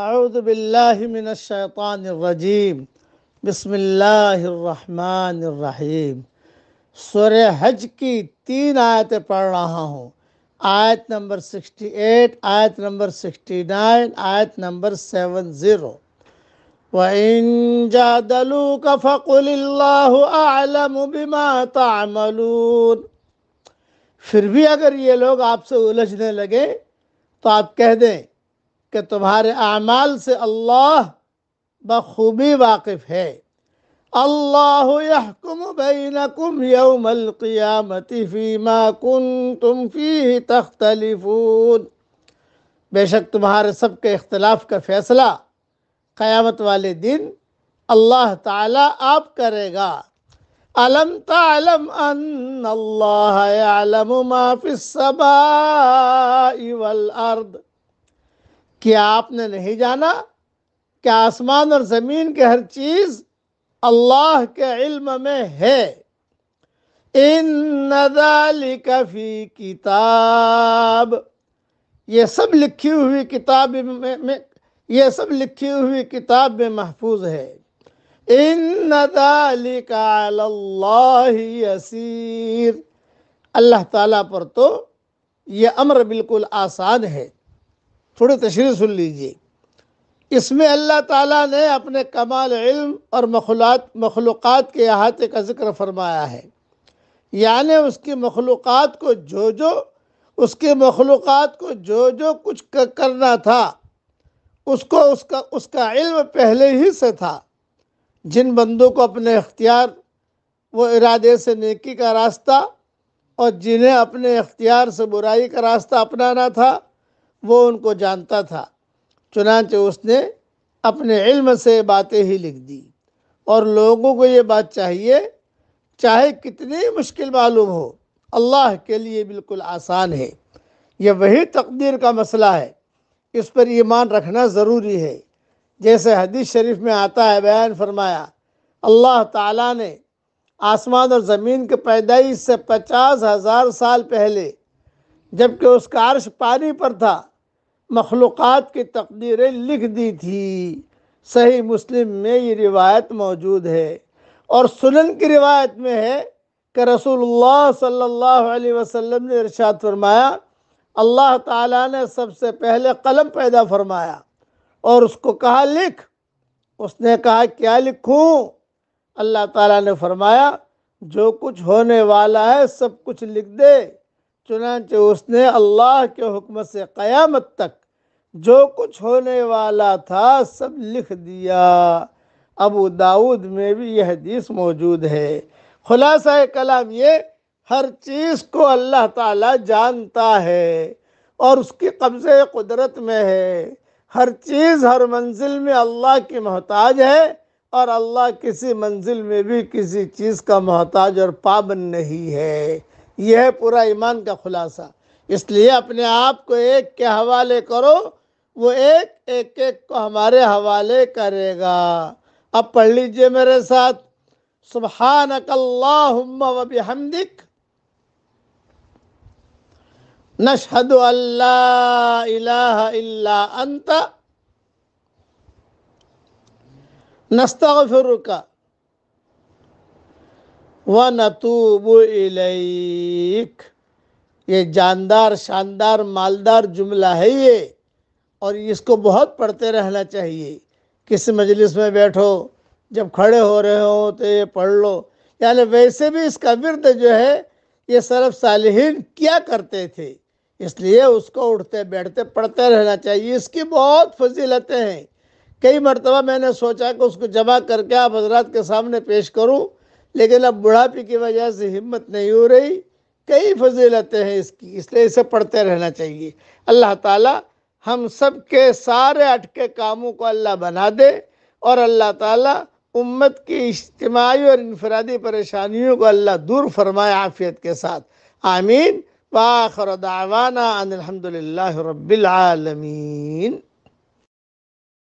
اعوذ باللہ من الشیطان الرجیم بسم اللہ الرحمن الرحیم سورہ حج کی تین آیتیں پڑھ رہا ہوں آیت نمبر سکسٹی ایٹ آیت نمبر سکسٹی نائن آیت نمبر سیون زیرو فَقُلِ اللَّهُ أَعْلَمُ بِمَا تَعْمَلُونَ پھر بھی اگر یہ لوگ آپ سے الجھنے لگے تو آپ کہہ دیں کہ تمہارے اعمال سے اللہ بخوبی واقف ہے اللہ یحکم بینکم یوم القیامت فیما کنتم فیہ تختلفون بے شک تمہارے سب کے اختلاف کا فیصلہ قیامت والے دن اللہ تعالیٰ آپ کرے گا علم تعلم ان اللہ یعلم ما فی والارض کہ آپ نے نہیں جانا کہ آسمان اور زمین کے ہر چیز اللہ کے علم میں ہے ان ذَلِكَ فِي کتاب یہ سب لکھی ہوئی کتاب میں میں یہ سب لکھی ہوئی کتاب میں محفوظ ہے ان اللَّهِ يَسِيرٌ اللہ تعالیٰ پر تو یہ امر بالکل آسان ہے تھوڑی تشریح سن لیجیے اس میں اللہ تعالیٰ نے اپنے کمال علم اور مخلوقات مخلوقات کے احاطے کا ذکر فرمایا ہے یعنی اس کی مخلوقات کو جو جو اس کی مخلوقات کو جو جو کچھ کرنا تھا اس کو اس کا اس کا علم پہلے ہی سے تھا جن بندوں کو اپنے اختیار وہ ارادے سے نیکی کا راستہ اور جنہیں اپنے اختیار سے برائی کا راستہ اپنانا تھا وہ ان کو جانتا تھا چنانچہ اس نے اپنے علم سے باتیں ہی لکھ دی اور لوگوں کو یہ بات چاہیے چاہے کتنی مشکل معلوم ہو اللہ کے لیے بالکل آسان ہے یہ وہی تقدیر کا مسئلہ ہے اس پر ایمان رکھنا ضروری ہے جیسے حدیث شریف میں آتا ہے بیان فرمایا اللہ تعالیٰ نے آسمان اور زمین کے پیدائش سے پچاس ہزار سال پہلے جبکہ اس کا عرش پانی پر تھا مخلوقات کی تقدیریں لکھ دی تھی صحیح مسلم میں یہ روایت موجود ہے اور سنن کی روایت میں ہے کہ رسول اللہ صلی اللہ علیہ وسلم نے ارشاد فرمایا اللہ تعالیٰ نے سب سے پہلے قلم پیدا فرمایا اور اس کو کہا لکھ اس نے کہا کیا لکھوں اللہ تعالیٰ نے فرمایا جو کچھ ہونے والا ہے سب کچھ لکھ دے چنانچہ اس نے اللہ کے حکم سے قیامت تک جو کچھ ہونے والا تھا سب لکھ دیا ابو داود میں بھی یہ حدیث موجود ہے خلاصہ کلام یہ ہر چیز کو اللہ تعالی جانتا ہے اور اس کی قبضے قدرت میں ہے ہر چیز ہر منزل میں اللہ کی محتاج ہے اور اللہ کسی منزل میں بھی کسی چیز کا محتاج اور پابند نہیں ہے یہ ہے پورا ایمان کا خلاصہ اس لیے اپنے آپ کو ایک کے حوالے کرو وہ ایک ایک ایک کو ہمارے حوالے کرے گا اب پڑھ لیجئے میرے ساتھ سبحانک اللہم و بحمدک نشہد اللہ الہ الا انت نستغفرک و نتوب الیک یہ جاندار شاندار مالدار جملہ ہے یہ اور اس کو بہت پڑھتے رہنا چاہیے کسی مجلس میں بیٹھو جب کھڑے ہو رہے ہو تو یہ پڑھ لو یعنی ویسے بھی اس کا ورد جو ہے یہ صرف صالحین کیا کرتے تھے اس لیے اس کو اٹھتے بیٹھتے پڑھتے رہنا چاہیے اس کی بہت فضیلتیں ہیں کئی مرتبہ میں نے سوچا کہ اس کو جمع کر کے آپ حضرات کے سامنے پیش کروں لیکن اب بڑھاپے کی وجہ سے ہمت نہیں ہو رہی کئی فضیلتیں ہیں اس کی اس لیے اسے پڑھتے رہنا چاہیے اللہ تعالیٰ ہم سب کے سارے اٹکے کاموں کو اللہ بنا دے اور اللہ تعالیٰ امت کی اجتماعی اور انفرادی پریشانیوں کو اللہ دور فرمائے عافیت کے ساتھ آمین دعوانا الحمد للہ رب العالمین